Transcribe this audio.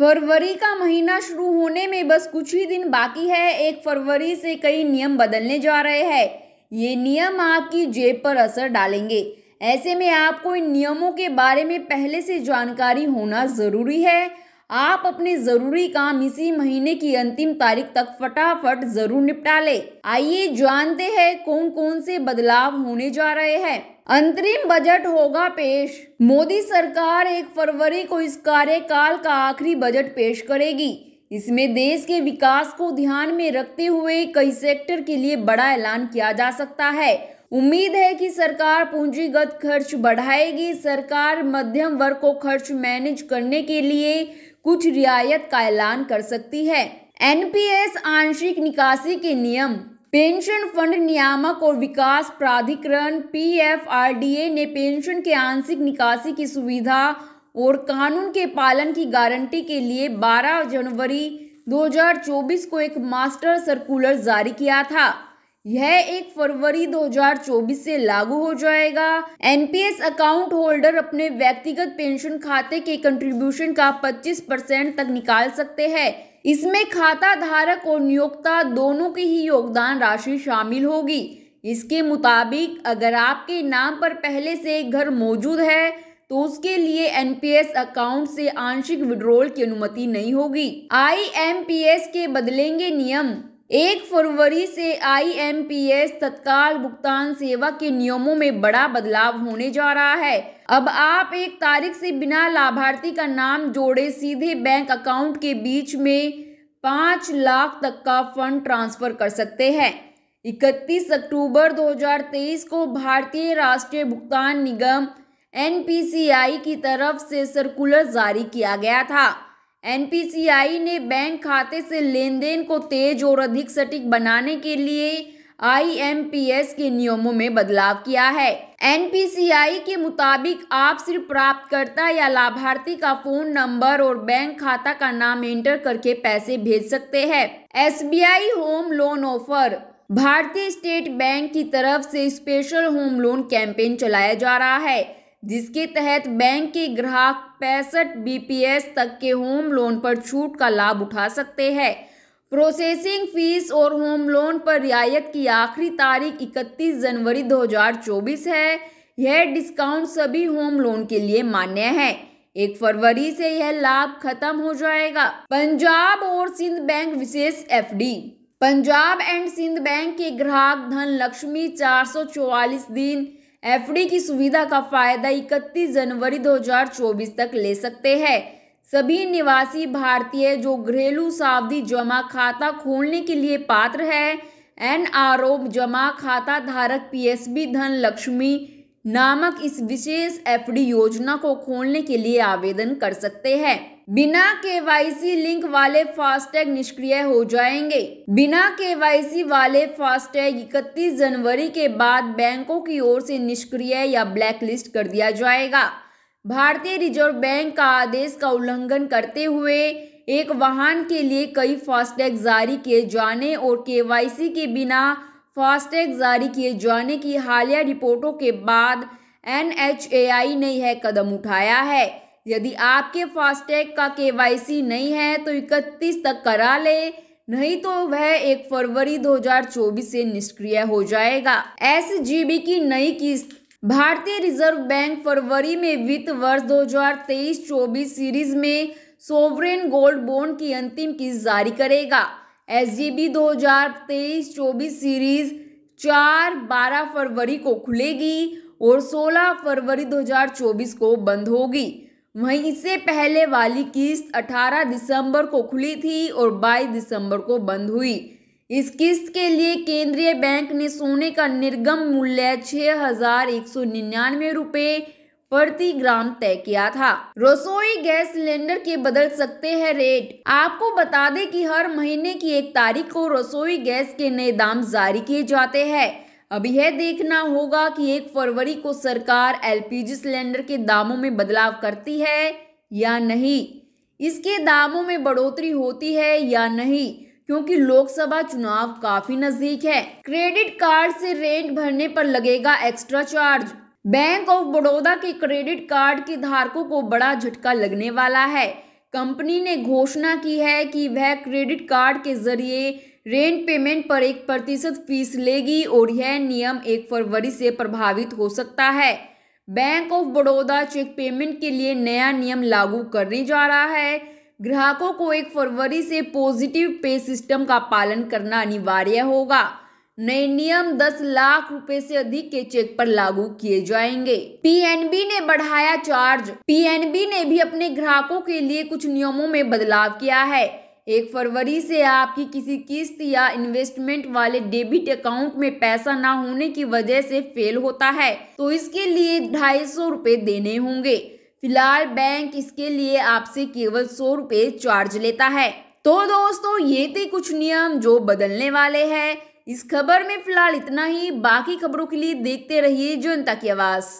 फरवरी का महीना शुरू होने में बस कुछ ही दिन बाकी है एक फरवरी से कई नियम बदलने जा रहे हैं ये नियम आपकी जेब पर असर डालेंगे ऐसे में आपको इन नियमों के बारे में पहले से जानकारी होना ज़रूरी है आप अपने जरूरी काम इसी महीने की अंतिम तारीख तक फटाफट जरूर निपटा ले आइए जानते हैं कौन कौन से बदलाव होने जा रहे हैं अंतरिम बजट होगा पेश मोदी सरकार एक फरवरी को इस कार्यकाल का आखिरी बजट पेश करेगी इसमें देश के विकास को ध्यान में रखते हुए कई सेक्टर के लिए बड़ा ऐलान किया जा सकता है उम्मीद है कि सरकार पूंजीगत खर्च बढ़ाएगी सरकार मध्यम वर्ग को खर्च मैनेज करने के लिए कुछ रियायत का ऐलान कर सकती है एनपीएस आंशिक निकासी के नियम पेंशन फंड नियामक और विकास प्राधिकरण पीएफआरडीए ने पेंशन के आंशिक निकासी की सुविधा और कानून के पालन की गारंटी के लिए 12 जनवरी 2024 को एक मास्टर सर्कुलर जारी किया था यह एक फरवरी 2024 से लागू हो जाएगा एनपीएस अकाउंट होल्डर अपने व्यक्तिगत पेंशन खाते के कंट्रीब्यूशन का 25 परसेंट तक निकाल सकते हैं इसमें खाता धारक और नियोक्ता दोनों की ही योगदान राशि शामिल होगी इसके मुताबिक अगर आपके नाम पर पहले से एक घर मौजूद है तो उसके लिए एनपीएस अकाउंट से आंशिक विड्रोल की अनुमति नहीं होगी आईएमपीएस के बदलेंगे नियम एक फरवरी से आईएमपीएस तत्काल भुगतान सेवा के नियमों में बड़ा बदलाव होने जा रहा है अब आप एक तारीख से बिना लाभार्थी का नाम जोड़े सीधे बैंक अकाउंट के बीच में पाँच लाख तक का फंड ट्रांसफर कर सकते हैं इकतीस अक्टूबर 2023 को भारतीय राष्ट्रीय भुगतान निगम एन की तरफ से सर्कुलर जारी किया गया था एनपीसीआई ने बैंक खाते से लेन देन को तेज और अधिक सटीक बनाने के लिए आईएमपीएस के नियमों में बदलाव किया है एनपीसीआई के मुताबिक आप सिर्फ प्राप्तकर्ता या लाभार्थी का फोन नंबर और बैंक खाता का नाम एंटर करके पैसे भेज सकते हैं एसबीआई होम लोन ऑफर भारतीय स्टेट बैंक की तरफ से स्पेशल होम लोन कैंपेन चलाया जा रहा है जिसके तहत बैंक के ग्राहक पैंसठ बीपीएस तक के होम लोन पर छूट का लाभ उठा सकते हैं प्रोसेसिंग फीस और होम लोन पर रियायत की आखिरी तारीख 31 जनवरी 2024 है यह डिस्काउंट सभी होम लोन के लिए मान्य है एक फरवरी से यह लाभ खत्म हो जाएगा पंजाब और सिंध बैंक विशेष FD Punjab and Sindh bank के ग्राहक धन लक्ष्मी चार दिन एफडी की सुविधा का फायदा 31 जनवरी 2024 तक ले सकते हैं सभी निवासी भारतीय जो घरेलू सावधि जमा खाता खोलने के लिए पात्र है एन जमा खाता धारक पीएसबी धन लक्ष्मी नामक इस विशेष एफडी योजना को खोलने के लिए आवेदन कर सकते हैं बिना केवाईसी लिंक वाले फास्टैग निष्क्रिय हो जाएंगे बिना केवाईसी वाले फास्टैग इकतीस जनवरी के बाद बैंकों की ओर से निष्क्रिय या ब्लैकलिस्ट कर दिया जाएगा भारतीय रिजर्व बैंक का आदेश का उल्लंघन करते हुए एक वाहन के लिए कई फास्टैग जारी किए जाने और केवाईसी के बिना फास्टैग जारी किए जाने की हालिया रिपोर्टों के बाद एन ने यह कदम उठाया है यदि आपके फास्टैग का केवाईसी नहीं है तो इकतीस तक करा ले नहीं तो वह एक फरवरी 2024 से निष्क्रिय हो जाएगा एस की नई किस्त भारतीय रिजर्व बैंक फरवरी में वित्त वर्ष 2023-24 सीरीज में सोवरेन गोल्ड बॉन्ड की अंतिम किस्त जारी करेगा एस 2023-24 सीरीज चार बारह फरवरी को खुलेगी और 16 फरवरी 2024 को बंद होगी वहीं इससे पहले वाली किस्त 18 दिसंबर को खुली थी और 22 दिसंबर को बंद हुई इस किस्त के लिए केंद्रीय बैंक ने सोने का निर्गम मूल्य छः हजार एक सौ निन्यानवे रुपये प्रति ग्राम तय किया था रसोई गैस सिलेंडर के बदल सकते हैं रेट आपको बता दें कि हर महीने की एक तारीख को रसोई गैस के नए दाम जारी किए जाते हैं अब यह देखना होगा कि एक फरवरी को सरकार एलपीजी सिलेंडर के दामों में बदलाव करती है या नहीं इसके दामों में बढ़ोतरी होती है या नहीं क्योंकि लोकसभा चुनाव काफी नजदीक है क्रेडिट कार्ड से रेंट भरने पर लगेगा extra charge bank of Baroda के क्रेडिट कार्ड के धारकों को बड़ा झटका लगने वाला है कंपनी ने घोषणा की है कि वह क्रेडिट कार्ड के जरिए रेंट पेमेंट पर एक प्रतिशत फीस लेगी और यह नियम एक फरवरी से प्रभावित हो सकता है bank of Baroda cheque payment के लिए नया नियम लागू करने जा रहा है ग्राहकों को एक फरवरी से पॉजिटिव पे सिस्टम का पालन करना अनिवार्य होगा नए नियम 10 लाख रुपए से अधिक के चेक पर लागू किए जाएंगे पीएनबी ने बढ़ाया चार्ज पीएनबी ने भी अपने ग्राहकों के लिए कुछ नियमों में बदलाव किया है एक फरवरी से आपकी किसी किस्त या इन्वेस्टमेंट वाले डेबिट अकाउंट में पैसा ना होने की वजह से फेल होता है तो इसके लिए ढाई सौ रूपए देने होंगे फिलहाल बैंक इसके लिए आपसे केवल सौ रुपये चार्ज लेता है तो दोस्तों ये थे कुछ नियम जो बदलने वाले हैं इस खबर में फिलहाल इतना ही बाकी खबरों के लिए देखते रहिए जनता की आवाज़